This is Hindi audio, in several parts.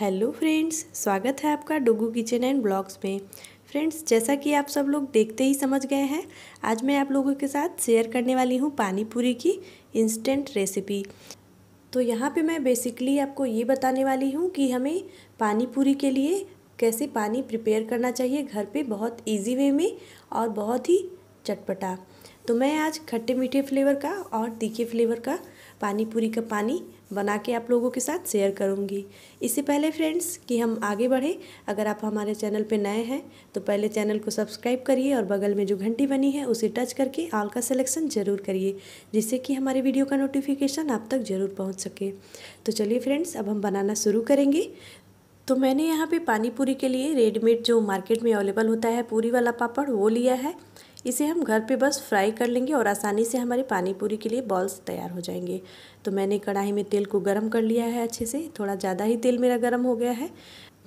हेलो फ्रेंड्स स्वागत है आपका डोगू किचन एंड ब्लॉग्स में फ्रेंड्स जैसा कि आप सब लोग देखते ही समझ गए हैं आज मैं आप लोगों के साथ शेयर करने वाली हूँ पानी पूरी की इंस्टेंट रेसिपी तो यहाँ पे मैं बेसिकली आपको ये बताने वाली हूँ कि हमें पानी पूरी के लिए कैसे पानी प्रिपेयर करना चाहिए घर पर बहुत ईजी वे में और बहुत ही चटपटा तो मैं आज खट्टे मीठे फ्लेवर का और तीखे फ्लेवर का पानी पूरी का पानी बना के आप लोगों के साथ शेयर करूँगी इससे पहले फ्रेंड्स कि हम आगे बढ़ें अगर आप हमारे चैनल पर नए हैं तो पहले चैनल को सब्सक्राइब करिए और बगल में जो घंटी बनी है उसे टच करके ऑल का सिलेक्शन ज़रूर करिए जिससे कि हमारे वीडियो का नोटिफिकेशन आप तक ज़रूर पहुँच सके तो चलिए फ्रेंड्स अब हम बनाना शुरू करेंगे तो मैंने यहाँ पर पानीपुरी के लिए रेडीमेड जो मार्केट में अवेलेबल होता है पूरी वाला पापड़ वो लिया है इसे हम घर पे बस फ्राई कर लेंगे और आसानी से हमारी पानी पूरी के लिए बॉल्स तैयार हो जाएंगे तो मैंने कढ़ाई में तेल को गर्म कर लिया है अच्छे से थोड़ा ज़्यादा ही तेल मेरा गर्म हो गया है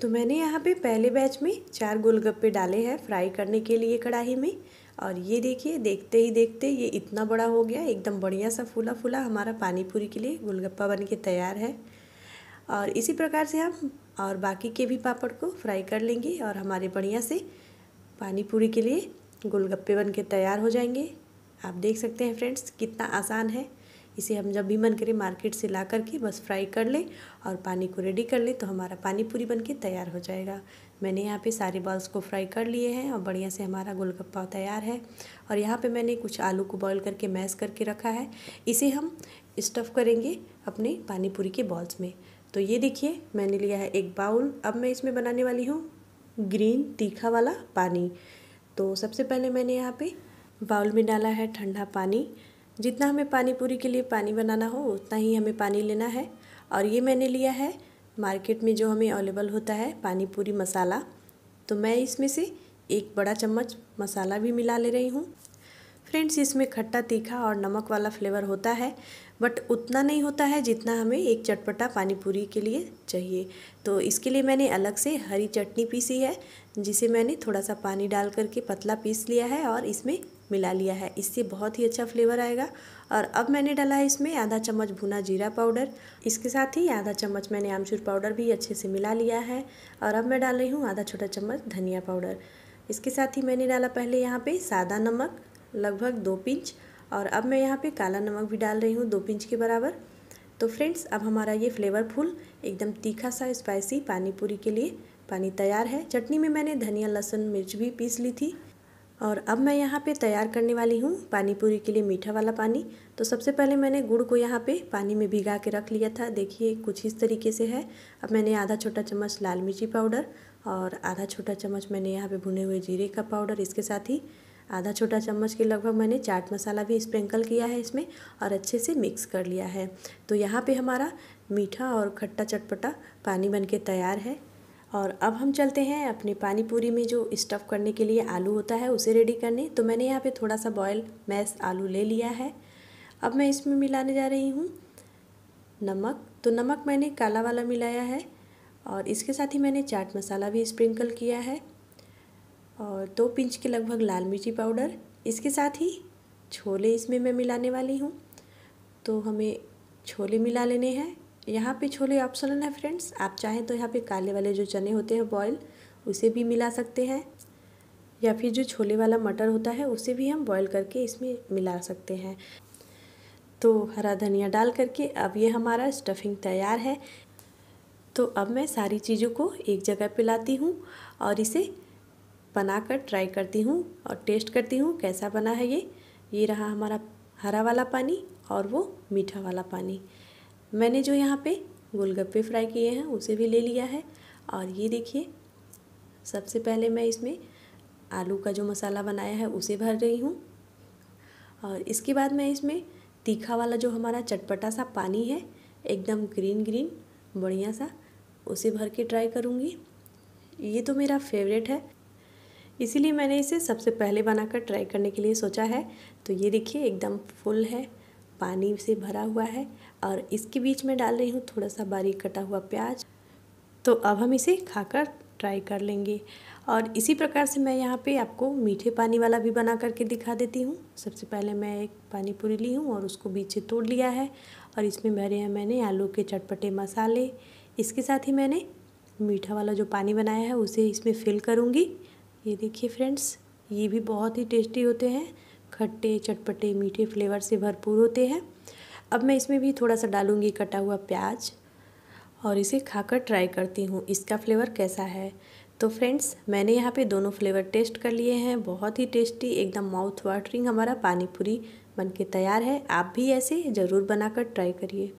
तो मैंने यहाँ पे पहले बैच में चार गोलगप्पे डाले हैं फ्राई करने के लिए कढ़ाई में और ये देखिए देखते ही देखते ये इतना बड़ा हो गया एकदम बढ़िया सा फूला फूला हमारा पानी पूरी के लिए गोलगप्पा बन के तैयार है और इसी प्रकार से हम और बाकी के भी पापड़ को फ्राई कर लेंगे और हमारे बढ़िया से पानी पूरी के लिए गोलगप्पे बन के तैयार हो जाएंगे आप देख सकते हैं फ्रेंड्स कितना आसान है इसे हम जब भी मन करे मार्केट से ला करके बस फ्राई कर लें और पानी को रेडी कर लें तो हमारा पानी पूरी बन के तैयार हो जाएगा मैंने यहाँ पे सारे बॉल्स को फ्राई कर लिए हैं और बढ़िया से हमारा गोलगप्पा तैयार है और यहाँ पे मैंने कुछ आलू को बॉईल करके मैश करके रखा है इसे हम स्टफ़ करेंगे अपने पानी पूरी के बॉल्स में तो ये देखिए मैंने लिया है एक बाउल अब मैं इसमें बनाने वाली हूँ ग्रीन तीखा वाला पानी तो सबसे पहले मैंने यहाँ पे बाउल में डाला है ठंडा पानी जितना हमें पानी पूरी के लिए पानी बनाना हो उतना ही हमें पानी लेना है और ये मैंने लिया है मार्केट में जो हमें अवेलेबल होता है पानी पूरी मसाला तो मैं इसमें से एक बड़ा चम्मच मसाला भी मिला ले रही हूँ फ्रेंड्स इसमें खट्टा तीखा और नमक वाला फ्लेवर होता है बट उतना नहीं होता है जितना हमें एक चटपटा पानी पूरी के लिए चाहिए तो इसके लिए मैंने अलग से हरी चटनी पीसी है जिसे मैंने थोड़ा सा पानी डाल करके पतला पीस लिया है और इसमें मिला लिया है इससे बहुत ही अच्छा फ्लेवर आएगा और अब मैंने डाला है इसमें आधा चम्मच भुना जीरा पाउडर इसके साथ ही आधा चम्मच मैंने आमचूर पाउडर भी अच्छे से मिला लिया है और अब मैं डाल रही हूँ आधा छोटा चम्मच धनिया पाउडर इसके साथ ही मैंने डाला पहले यहाँ पे सादा नमक लगभग दो पिंच और अब मैं यहाँ पे काला नमक भी डाल रही हूँ दो पिंच के बराबर तो फ्रेंड्स अब हमारा ये फ्लेवरफुल एकदम तीखा सा स्पाइसी पानी पूरी के लिए पानी तैयार है चटनी में मैंने धनिया लहसुन मिर्च भी पीस ली थी और अब मैं यहाँ पे तैयार करने वाली हूँ पानी पूरी के लिए मीठा वाला पानी तो सबसे पहले मैंने गुड़ को यहाँ पे पानी में भिगा के रख लिया था देखिए कुछ इस तरीके से है अब मैंने आधा छोटा चम्मच लाल मिर्ची पाउडर और आधा छोटा चम्मच मैंने यहाँ पे भुने हुए जीरे का पाउडर इसके साथ ही आधा छोटा चम्मच के लगभग मैंने चाट मसाला भी स्प्रिंकल किया है इसमें और अच्छे से मिक्स कर लिया है तो यहाँ पे हमारा मीठा और खट्टा चटपटा पानी बनके तैयार है और अब हम चलते हैं अपने पानी पूरी में जो स्टफ़ करने के लिए आलू होता है उसे रेडी करने तो मैंने यहाँ पे थोड़ा सा बॉयल मैस आलू ले लिया है अब मैं इसमें मिलाने जा रही हूँ नमक तो नमक मैंने काला वाला मिलाया है और इसके साथ ही मैंने चाट मसाला भी स्प्रिंकल किया है और दो पिंच के लगभग लाल मिर्ची पाउडर इसके साथ ही छोले इसमें मैं मिलाने वाली हूँ तो हमें छोले मिला लेने हैं यहाँ पे छोले ऑप्शनल है फ्रेंड्स आप चाहें तो यहाँ पे काले वाले जो चने होते हैं बॉयल उसे भी मिला सकते हैं या फिर जो छोले वाला मटर होता है उसे भी हम बॉयल करके इसमें मिला सकते हैं तो हरा धनिया डाल करके अब ये हमारा स्टफिंग तैयार है तो अब मैं सारी चीज़ों को एक जगह पे लाती हूँ और इसे बनाकर ट्राई करती हूँ और टेस्ट करती हूँ कैसा बना है ये ये रहा हमारा हरा वाला पानी और वो मीठा वाला पानी मैंने जो यहाँ पे गोलगप्पे फ्राई किए हैं उसे भी ले लिया है और ये देखिए सबसे पहले मैं इसमें आलू का जो मसाला बनाया है उसे भर रही हूँ और इसके बाद मैं इसमें तीखा वाला जो हमारा चटपटा सा पानी है एकदम ग्रीन ग्रीन बढ़िया सा उसे भर के ट्राई करूँगी ये तो मेरा फेवरेट है इसीलिए मैंने इसे सबसे पहले बनाकर ट्राई करने के लिए सोचा है तो ये देखिए एकदम फुल है पानी से भरा हुआ है और इसके बीच में डाल रही हूँ थोड़ा सा बारीक कटा हुआ प्याज तो अब हम इसे खाकर ट्राई कर लेंगे और इसी प्रकार से मैं यहाँ पे आपको मीठे पानी वाला भी बना करके दिखा देती हूँ सबसे पहले मैं एक पानी पूरी ली हूँ और उसको बीच से तोड़ लिया है और इसमें भरे हैं मैंने आलू के चटपटे मसाले इसके साथ ही मैंने मीठा वाला जो पानी बनाया है उसे इसमें फिल करूँगी ये देखिए फ्रेंड्स ये भी बहुत ही टेस्टी होते हैं खट्टे चटपटे मीठे फ्लेवर से भरपूर होते हैं अब मैं इसमें भी थोड़ा सा डालूँगी कटा हुआ प्याज और इसे खाकर ट्राई करती हूँ इसका फ्लेवर कैसा है तो फ्रेंड्स मैंने यहाँ पे दोनों फ्लेवर टेस्ट कर लिए हैं बहुत ही टेस्टी एकदम माउथ वाटरिंग हमारा पानीपुरी बन के तैयार है आप भी ऐसे ज़रूर बनाकर ट्राई करिए